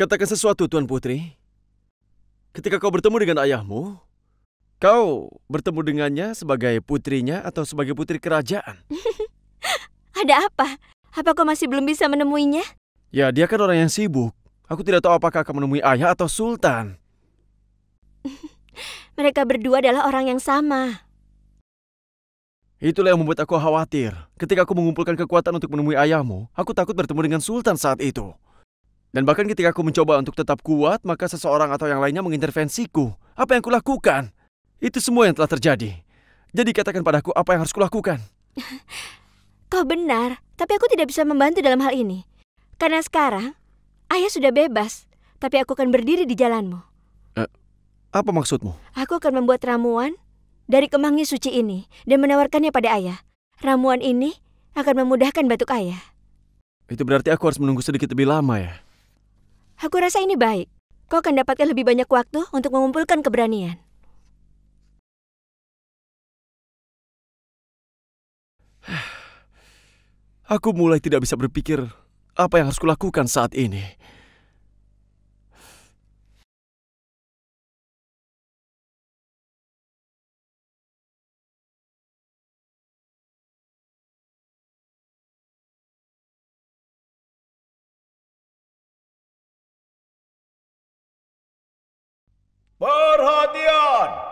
Katakan sesuatu, Tuan Putri. Ketika kau bertemu dengan ayahmu, kau bertemu dengannya sebagai putrinya atau sebagai putri kerajaan? Ada apa? Apa kau masih belum bisa menemuinya? Ya, dia kan orang yang sibuk. Aku tidak tahu apakah akan menemui ayah atau sultan. Mereka berdua adalah orang yang sama. Itulah yang membuat aku khawatir. Ketika aku mengumpulkan kekuatan untuk menemui ayahmu, aku takut bertemu dengan sultan saat itu. Dan bahkan ketika aku mencoba untuk tetap kuat, maka seseorang atau yang lainnya mengintervensiku. Apa yang kulakukan? Itu semua yang telah terjadi. Jadi katakan padaku apa yang harus kulakukan. Kau benar, tapi aku tidak bisa membantu dalam hal ini. Karena sekarang, ayah sudah bebas, tapi aku akan berdiri di jalanmu. Eh, apa maksudmu? Aku akan membuat ramuan dari kemangi suci ini dan menawarkannya pada ayah. Ramuan ini akan memudahkan batuk ayah. Itu berarti aku harus menunggu sedikit lebih lama ya? Aku rasa ini baik. Kau akan dapatkan lebih banyak waktu untuk mengumpulkan keberanian. Aku mulai tidak bisa berpikir apa yang harus kulakukan saat ini.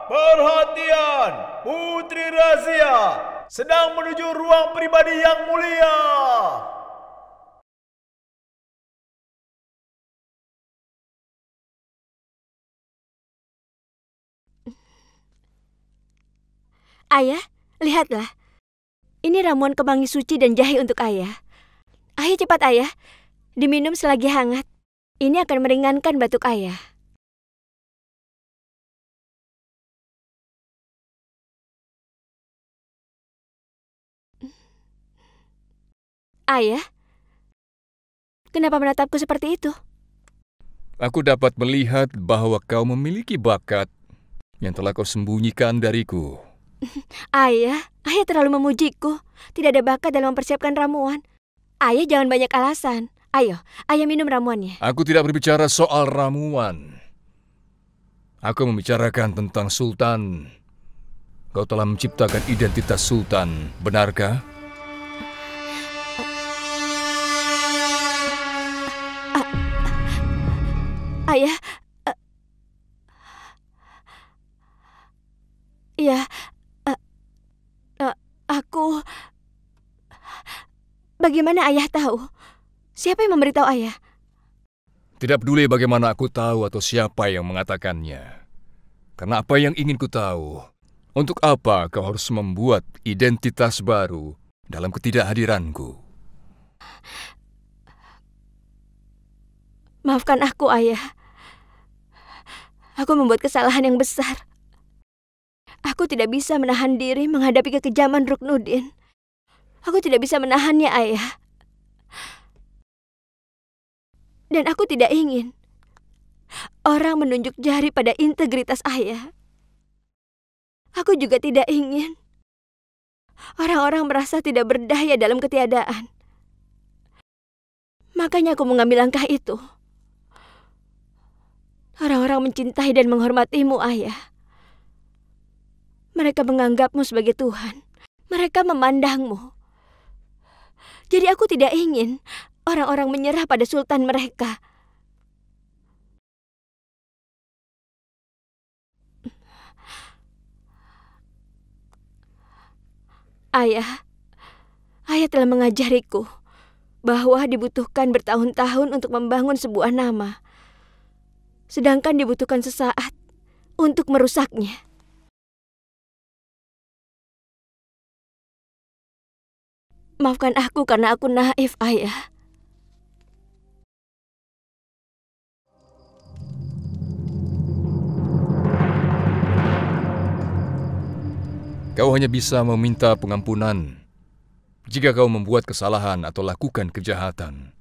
Perhatian, Putri Razia sedang menuju ruang pribadi yang mulia. Ayah, lihatlah. Ini ramuan kebangi suci dan jahe untuk ayah. Ayo cepat ayah, diminum selagi hangat. Ini akan meringankan batuk ayah. Ayah, kenapa menatapku seperti itu? Aku dapat melihat bahwa kau memiliki bakat yang telah kau sembunyikan dariku. Ayah, ayah terlalu memujiku. Tidak ada bakat dalam mempersiapkan ramuan. Ayah jangan banyak alasan. Ayo, ayah minum ramuannya. Aku tidak berbicara soal ramuan. Aku membicarakan tentang Sultan. Kau telah menciptakan identitas Sultan, benarkah? Ayah, uh, ya, uh, uh, aku. Bagaimana ayah tahu? Siapa yang memberitahu ayah? Tidak peduli bagaimana aku tahu atau siapa yang mengatakannya. Karena apa yang ingin ku tahu? Untuk apa kau harus membuat identitas baru dalam ketidakhadiranku? Maafkan aku, Ayah. Aku membuat kesalahan yang besar. Aku tidak bisa menahan diri menghadapi kekejaman Ruknudin. Aku tidak bisa menahannya, Ayah. Dan aku tidak ingin orang menunjuk jari pada integritas Ayah. Aku juga tidak ingin orang-orang merasa tidak berdaya dalam ketiadaan. Makanya aku mengambil langkah itu. Orang-orang mencintai dan menghormatimu, Ayah. Mereka menganggapmu sebagai Tuhan. Mereka memandangmu. Jadi aku tidak ingin orang-orang menyerah pada sultan mereka. Ayah, ayah telah mengajariku bahwa dibutuhkan bertahun-tahun untuk membangun sebuah nama sedangkan dibutuhkan sesaat untuk merusaknya. Maafkan aku karena aku naif, Ayah. Kau hanya bisa meminta pengampunan jika kau membuat kesalahan atau lakukan kejahatan.